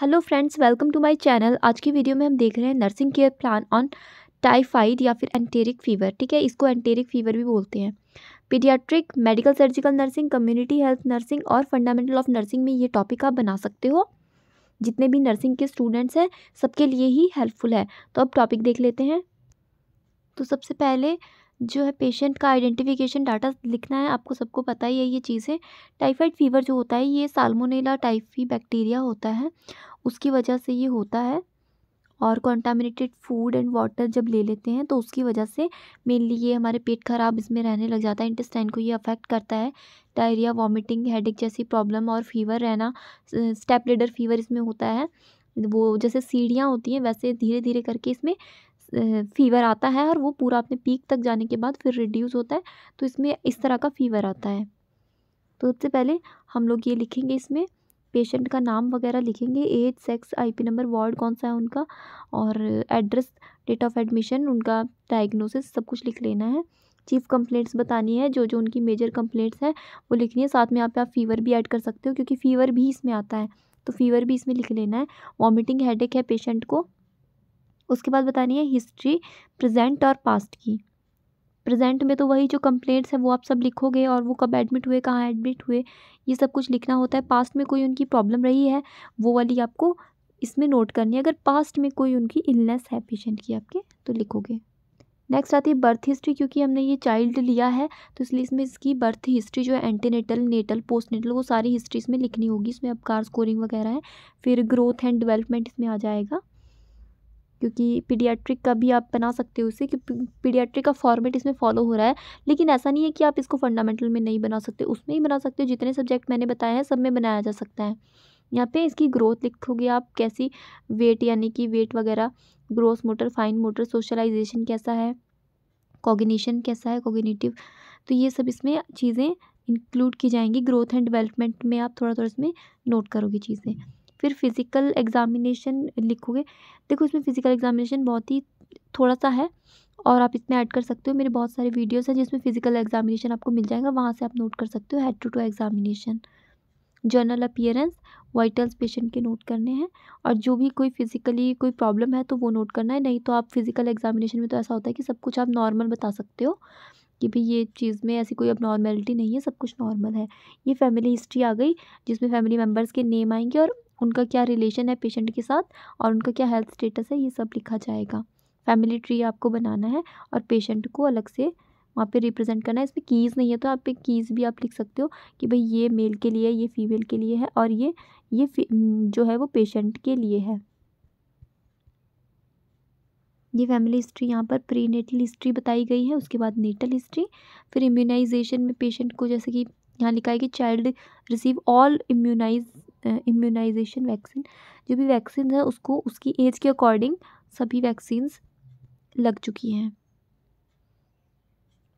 hello friends welcome to my channel आज की video में हम देख रहे हैं nursing care plan on typhoid या फिर एंटेरिक फीवर ठीक है इसको एंटेरिक फीवर भी बोलते हैं paediatric medical surgical nursing community health nursing और फंडामेंटल ऑफ नर्सिंग में ये टॉपिक आप बना सकते हो जितने भी नर्सिंग के स्टूडेंट्स हैं सबके लिए ही हेल्पफुल है तो अब टॉपिक देख लेते हैं तो सबसे पहले जो है पेशेंट का आइडेंटिफिकेशन डाटा लिखना है आपको सबको पता ही है ये चीज़ें टाइफाइड फीवर जो होता है ये साल्मोनेला टाइफी बैक्टीरिया होता है उसकी वजह से ये होता है और कॉन्टामिनेटेड फूड एंड वाटर जब ले लेते हैं तो उसकी वजह से मेनली ये हमारे पेट खराब इसमें रहने लग जाता है इंटेस्टाइन को ये अफेक्ट करता है डायरिया वॉमिटिंग हेडेक जैसी प्रॉब्लम और फीवर रहना स्टेपलेडर फीवर इसमें होता है वो जैसे सीढ़ियाँ होती हैं वैसे धीरे धीरे करके इसमें फीवर आता है और वो पूरा अपने पीक तक जाने के बाद फिर रिड्यूस होता है तो इसमें इस तरह का फीवर आता है तो सबसे पहले हम लोग ये लिखेंगे इसमें पेशेंट का नाम वगैरह लिखेंगे age sex IP number ward कौन सा है उनका और एड्रेस डेट ऑफ एडमिशन उनका डायग्नोसिस सब कुछ लिख लेना है चीफ कंप्लेंट्स बतानी है जो जो उनकी मेजर कंप्लेंट्स हैं वो लिखनी है साथ में यहाँ पे आप फीवर भी ऐड कर सकते हो क्योंकि फीवर भी इसमें आता है तो फीवर भी इसमें लिख लेना है वॉमिटिंग हेडेक है पेशेंट को उसके बाद बतानी है हिस्ट्री प्रेजेंट और पास्ट की प्रेजेंट में तो वही जो कंप्लेंट्स हैं वो आप सब लिखोगे और वो कब एडमिट हुए कहाँ एडमिट हुए ये सब कुछ लिखना होता है पास्ट में कोई उनकी प्रॉब्लम रही है वो वाली आपको इसमें नोट करनी है अगर पास्ट में कोई उनकी इलनेस है पेशेंट की आपके तो लिखोगे नेक्स्ट आती है बर्थ हिस्ट्री क्योंकि हमने ये चाइल्ड लिया है तो इसलिए इसमें इसकी बर्थ हिस्ट्री जो है एंटीनेटल नेटल पोस्टनेटल वो सारी हिस्ट्री इसमें लिखनी होगी इसमें अब कार स्कोरिंग वगैरह है फिर ग्रोथ एंड डेवलपमेंट इसमें आ जाएगा क्योंकि पीडियाट्रिक का भी आप बना सकते हो उसे कि पीडियाट्रिक का फॉर्मेट इसमें फॉलो हो रहा है लेकिन ऐसा नहीं है कि आप इसको फंडामेंटल में नहीं बना सकते उसमें ही बना सकते हो जितने सब्जेक्ट मैंने बताए हैं सब में बनाया जा सकता है यहाँ पे इसकी ग्रोथ लिखोगे आप कैसी वेट यानी कि वेट वगैरह growth motor fine motor socialisation कैसा है कोगिनेशन कैसा है कोगिनेटिव तो ये सब इसमें चीज़ें इंक्लूड की जाएंगी ग्रोथ एंड डेवलपमेंट में आप थोड़ा थोड़ा इसमें नोट करोगे चीज़ें फिर फ़िज़िकल एग्ज़ामिनेशन लिखोगे देखो इसमें फ़िज़िकल एग्ज़ामिनेशन बहुत ही थोड़ा सा है और आप इसमें ऐड कर सकते हो मेरे बहुत सारे वीडियोस हैं जिसमें फ़िज़िकल एग्ज़ामिनेशन आपको मिल जाएगा वहाँ से आप नोट कर सकते हो head to toe examination general appearance vitals patient के नोट करने हैं और जो भी कोई फिज़िकली कोई प्रॉब्लम है तो वो नोट करना है नहीं तो आप फिज़िकल एग्ज़ामिनेशन में तो ऐसा होता है कि सब कुछ आप नॉर्मल बता सकते हो कि भाई ये चीज़ में ऐसी कोई अब नॉर्मेलिटी नहीं है सब कुछ नॉर्मल है ये फैमिली हिस्ट्री आ गई जिसमें फैमिली मेम्बर्स के नेम आएंगे और उनका क्या रिलेशन है पेशेंट के साथ और उनका क्या हेल्थ स्टेटस है ये सब लिखा जाएगा फैमिली ट्री आपको बनाना है और पेशेंट को अलग से वहाँ पे रिप्रेजेंट करना है इसमें कीज़ नहीं है तो आप पे कीज़ भी आप लिख सकते हो कि भाई ये मेल के लिए है ये फीमेल के लिए है और ये ये जो है वो पेशेंट के लिए है ये फैमिली हिस्ट्री यहाँ पर प्री नेटल हिस्ट्री बताई गई है उसके बाद नेटल हिस्ट्री फिर इम्यूनाइजेशन में पेशेंट को जैसे कि यहाँ लिखा है कि child receive all immunise immunisation vaccine जो भी वैक्सीन है उसको उसकी एज के अकॉर्डिंग सभी वैक्सीन्स लग चुकी हैं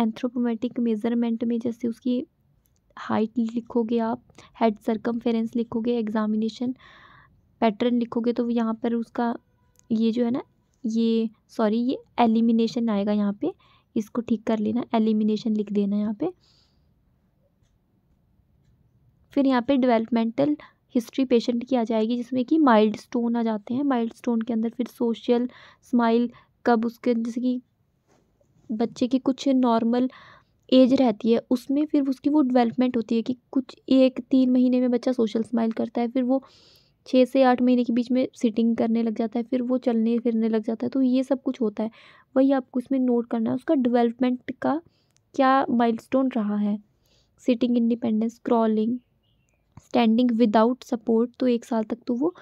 एंथ्रोपोमेटिक मेज़रमेंट में जैसे उसकी हाइट लिखोगे आप हेड सरकम लिखोगे एग्ज़ामिनेशन पैटर्न लिखोगे तो यहाँ पर उसका ये जो है ना ये सॉरी ये एलिमिनेशन आएगा यहाँ पे इसको ठीक कर लेना एलिमिनेशन लिख देना यहाँ पे फिर यहाँ पे डेवलपमेंटल हिस्ट्री पेशेंट की आ जाएगी जिसमें कि माइल्ड स्टोन आ जाते हैं माइल्ड स्टोन के अंदर फिर सोशल स्माइल कब उसके जैसे कि बच्चे की कुछ नॉर्मल एज रहती है उसमें फिर उसकी वो डेवलपमेंट होती है कि कुछ एक तीन महीने में बच्चा सोशल स्माइल करता है फिर वो छः से आठ महीने के बीच में सिटिंग करने लग जाता है फिर वो चलने फिरने लग जाता है तो ये सब कुछ होता है वही आपको इसमें नोट करना है उसका डेवलपमेंट का क्या माइलस्टोन रहा है sitting independence crawling standing without support तो एक साल तक तो वो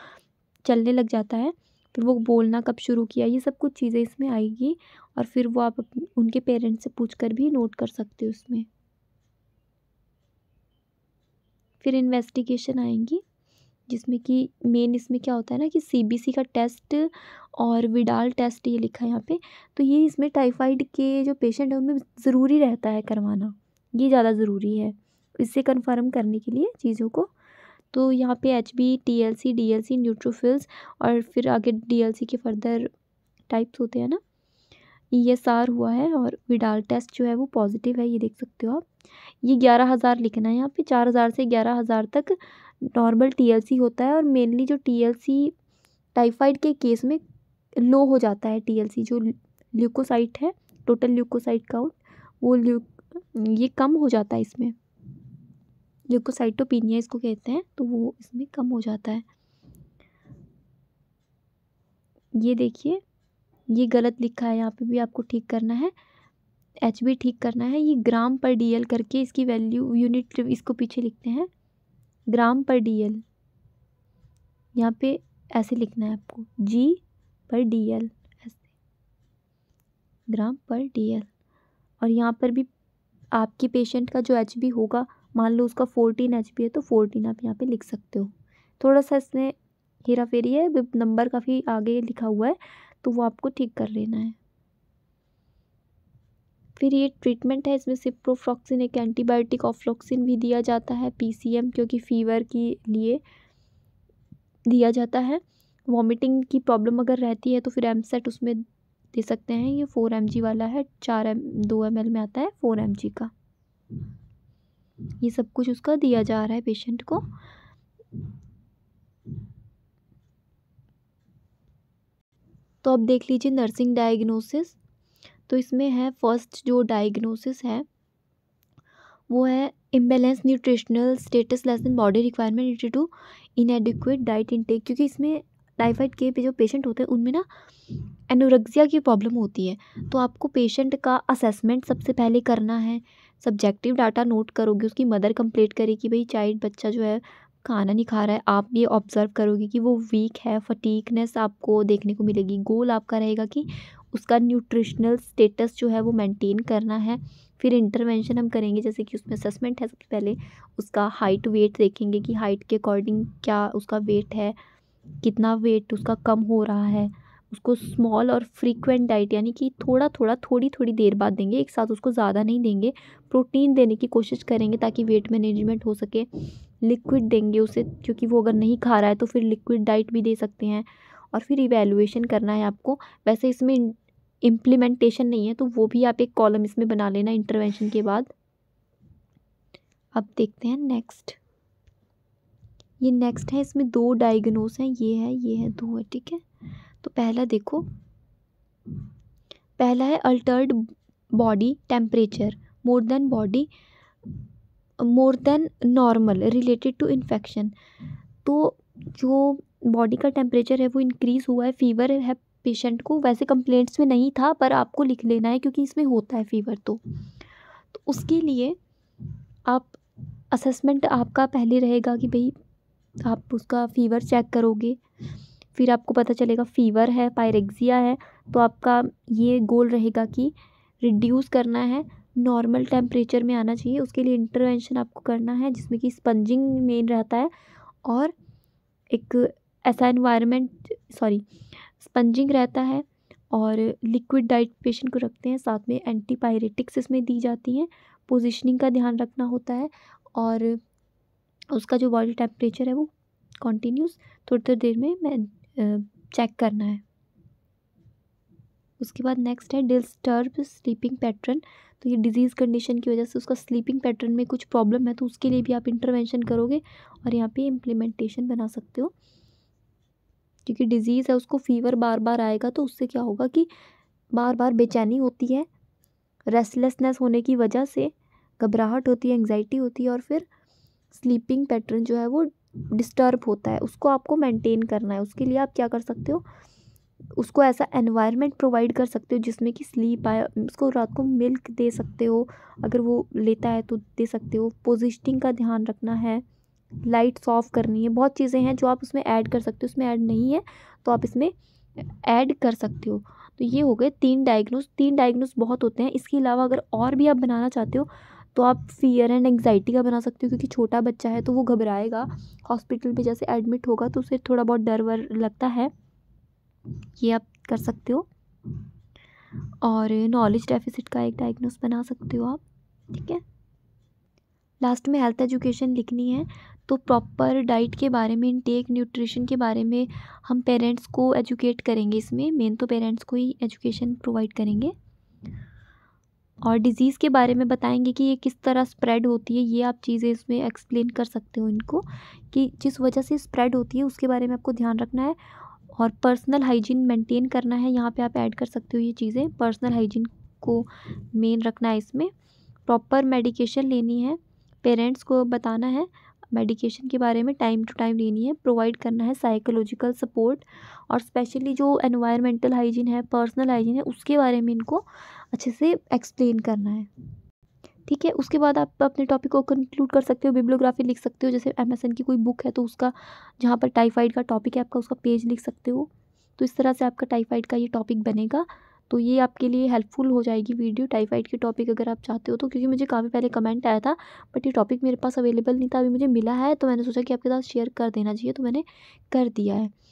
चलने लग जाता है फिर वो बोलना कब शुरू किया ये सब कुछ चीज़ें इसमें आएगी और फिर वो आप उनके पेरेंट्स से पूछ कर भी नोट कर सकते हो उसमें फिर इन्वेस्टिगेशन आएंगी जिसमें कि मेन इसमें क्या होता है ना कि सीबीसी का टेस्ट और विडाल टेस्ट ये लिखा है यहाँ पे तो ये इसमें टाइफाइड के जो पेशेंट है उनमें ज़रूरी रहता है करवाना ये ज़्यादा ज़रूरी है इससे कन्फर्म करने के लिए चीज़ों को तो यहाँ पे H B T L C D L C neutrophils और फिर आगे डी एल सी के फर्दर टाइप्स होते हैं ना ये आर हुआ है और विडाल टेस्ट जो है वो पॉजिटिव है ये देख सकते हो आप ये ग्यारह हज़ार लिखना है यहाँ पे चार हज़ार से ग्यारह हज़ार तक नॉर्मल टी एल सी होता है और मेनली जो टी एल सी टाइफाइड के केस में लो हो जाता है टी एल सी जो ल्यूकोसाइट है टोटल ल्यूकोसाइट काउंट वो ल्यू ये कम हो जाता है इसमें ल्यूकोसाइटोपिनिया इसको कहते हैं तो वो इसमें कम हो जाता है ये देखिए ये गलत लिखा है यहाँ पे भी आपको ठीक करना है एच बी ठीक करना है ये ग्राम पर डी एल करके इसकी वैल्यू यूनिट इसको पीछे लिखते हैं ग्राम पर डी एल यहाँ पे ऐसे लिखना है आपको जी पर डी एल ऐसे ग्राम पर डी एल और यहाँ पर भी आपके पेशेंट का जो एच बी होगा मान लो उसका फोर्टीन एच है तो फोर्टीन आप यहाँ पे लिख सकते हो थोड़ा सा इसने हेरा फेरी है नंबर काफ़ी आगे लिखा हुआ है तो वो आपको ठीक कर लेना है फिर ये ट्रीटमेंट है इसमें सिप्रोफ्लॉक्सिन एक एंटीबायोटिक ऑफ्लॉक्सिन भी दिया जाता है पीसीएम क्योंकि फीवर के लिए दिया जाता है वॉमिटिंग की प्रॉब्लम अगर रहती है तो फिर एम सेट उसमें दे सकते हैं ये फोर एम जी वाला है चार एम दो एम एल में आता है फोर एम जी का ये सब कुछ उसका दिया जा रहा है पेशेंट को तो अब देख लीजिए नर्सिंग डायग्नोसिस तो इसमें है फर्स्ट जो डायग्नोसिस है वो है imbalance nutritional status less than body requirement due to inadequate diet intake क्योंकि इसमें टाइफाइड के जो पेशेंट होते हैं उनमें ना एनोरेक्सिया की प्रॉब्लम होती है तो आपको पेशेंट का असेसमेंट सबसे पहले करना है सब्जेक्टिव डाटा नोट करोगे उसकी मदर कंप्लेट करेगी कि भाई चाइल्ड बच्चा जो है खाना नहीं खा रहा है आप ये ऑब्ज़र्व करोगे कि वो वीक है फटीकनेस आपको देखने को मिलेगी गोल आपका रहेगा कि उसका न्यूट्रिशनल स्टेटस जो है वो मेंटेन करना है फिर इंटरवेंशन हम करेंगे जैसे कि उसमें असेसमेंट है सबसे पहले उसका हाइट वेट देखेंगे कि हाइट के अकॉर्डिंग क्या उसका वेट है कितना वेट उसका कम हो रहा है उसको स्मॉल और फ्रीक्वेंट डाइट यानी कि थोड़ा थोड़ा थोड़ी थोड़ी देर बाद देंगे एक साथ उसको ज़्यादा नहीं देंगे प्रोटीन देने की कोशिश करेंगे ताकि वेट मैनेजमेंट हो सके लिक्विड देंगे उसे क्योंकि वो अगर नहीं खा रहा है तो फिर लिक्विड डाइट भी दे सकते हैं और फिर इवेलुएशन करना है आपको वैसे इसमें इम्प्लीमेंटेशन नहीं है तो वो भी आप एक कॉलम इसमें बना लेना इंटरवेंशन के बाद अब देखते हैं नेक्स्ट ये नेक्स्ट है इसमें दो डायग्नोस हैं ये है ये है दो है ठीक है तो पहला देखो पहला है altered body temperature more than body more than normal related to infection तो जो बॉडी का टेम्परेचर है वो इंक्रीज़ हुआ है फीवर है पेशेंट को वैसे कंप्लेंट्स में नहीं था पर आपको लिख लेना है क्योंकि इसमें होता है फीवर तो, तो उसके लिए आप असेसमेंट आपका पहले रहेगा कि भाई आप उसका फीवर चेक करोगे फिर आपको पता चलेगा फ़ीवर है पायरेक्सिया है तो आपका ये गोल रहेगा कि रिड्यूस करना है नॉर्मल टेम्परेचर में आना चाहिए उसके लिए इंटरवेंशन आपको करना है जिसमें कि स्पंजिंग मेन रहता है और एक ऐसा इन्वायरमेंट सॉरी स्पंजिंग रहता है और लिक्विड डाइट पेशेंट को रखते हैं साथ में एंटीपायरेटिक्स इसमें दी जाती हैं पोजिशनिंग का ध्यान रखना होता है और उसका जो बॉडी टेम्परेचर है वो कॉन्टीन्यूस थोड़ी थोड़ी देर में मैं चेक करना है उसके बाद नेक्स्ट है डिस्टर्ब स्लीपिंग पैटर्न तो ये डिजीज़ कंडीशन की वजह से उसका स्लीपिंग पैटर्न में कुछ प्रॉब्लम है तो उसके लिए भी आप इंटरवेंशन करोगे और यहाँ पे इम्प्लीमेंटेशन बना सकते हो क्योंकि डिजीज़ है उसको फीवर बार बार आएगा तो उससे क्या होगा कि बार बार बेचैनी होती है रेस्टलेसनेस होने की वजह से घबराहट होती है एंग्जाइटी होती है और फिर स्लीपिंग पैटर्न जो है वो डिस्टर्ब होता है उसको आपको मेंटेन करना है उसके लिए आप क्या कर सकते हो उसको ऐसा एनवायरनमेंट प्रोवाइड कर सकते हो जिसमें कि स्लीप आए उसको रात को मिल्क दे सकते हो अगर वो लेता है तो दे सकते हो पोजिशनिंग का ध्यान रखना है लाइट्स ऑफ करनी है बहुत चीज़ें हैं जो आप उसमें ऐड कर सकते हो उसमें ऐड नहीं है तो आप इसमें ऐड कर सकते हो तो ये हो गए तीन डायग्नोस तीन डायग्नोस बहुत होते हैं इसके अलावा अगर और भी आप बनाना चाहते हो तो आप फ़ियर एंड एंग्जाइटी का बना सकते हो क्योंकि छोटा बच्चा है तो वो घबराएगा हॉस्पिटल में जैसे एडमिट होगा तो उसे थोड़ा बहुत डर वर लगता है ये आप कर सकते हो और नॉलेज डेफिसिट का एक डायग्नोस बना सकते हो आप ठीक है लास्ट में हेल्थ एजुकेशन लिखनी है तो प्रॉपर डाइट के बारे में इनटेक न्यूट्रिशन के बारे में हम पेरेंट्स को एजुकेट करेंगे इसमें मेन तो पेरेंट्स को ही एजुकेशन प्रोवाइड करेंगे और डिज़ीज़ के बारे में बताएंगे कि ये किस तरह स्प्रेड होती है ये आप चीज़ें इसमें एक्सप्लेन कर सकते हो इनको कि जिस वजह से स्प्रेड होती है उसके बारे में आपको ध्यान रखना है और पर्सनल हाइजीन मेंटेन करना है यहाँ पे आप ऐड कर सकते हो ये चीज़ें पर्सनल हाइजीन को मेन रखना है इसमें प्रॉपर मेडिकेशन लेनी है पेरेंट्स को बताना है मेडिकेशन के बारे में टाइम टू टाइम लेनी है प्रोवाइड करना है साइकोलॉजिकल सपोर्ट और स्पेशली जो एनवायरमेंटल हाइजीन है पर्सनल हाइजीन है उसके बारे में इनको अच्छे से एक्सप्लेन करना है ठीक है उसके बाद आप अपने टॉपिक को कंक्लूड कर सकते हो बिब्लोग्राफी लिख सकते हो जैसे एम की कोई बुक है तो उसका जहाँ पर टाइफाइड का टॉपिक है आपका उसका पेज लिख सकते हो तो इस तरह से आपका टाइफाइड का ये टॉपिक बनेगा तो ये आपके लिए हेल्पफुल हो जाएगी वीडियो टाइफाइड की टॉपिक अगर आप चाहते हो तो क्योंकि मुझे काफ़ी पहले कमेंट आया था बट ये टॉपिक मेरे पास अवेलेबल नहीं था अभी मुझे मिला है तो मैंने सोचा कि आपके साथ शेयर कर देना चाहिए तो मैंने कर दिया है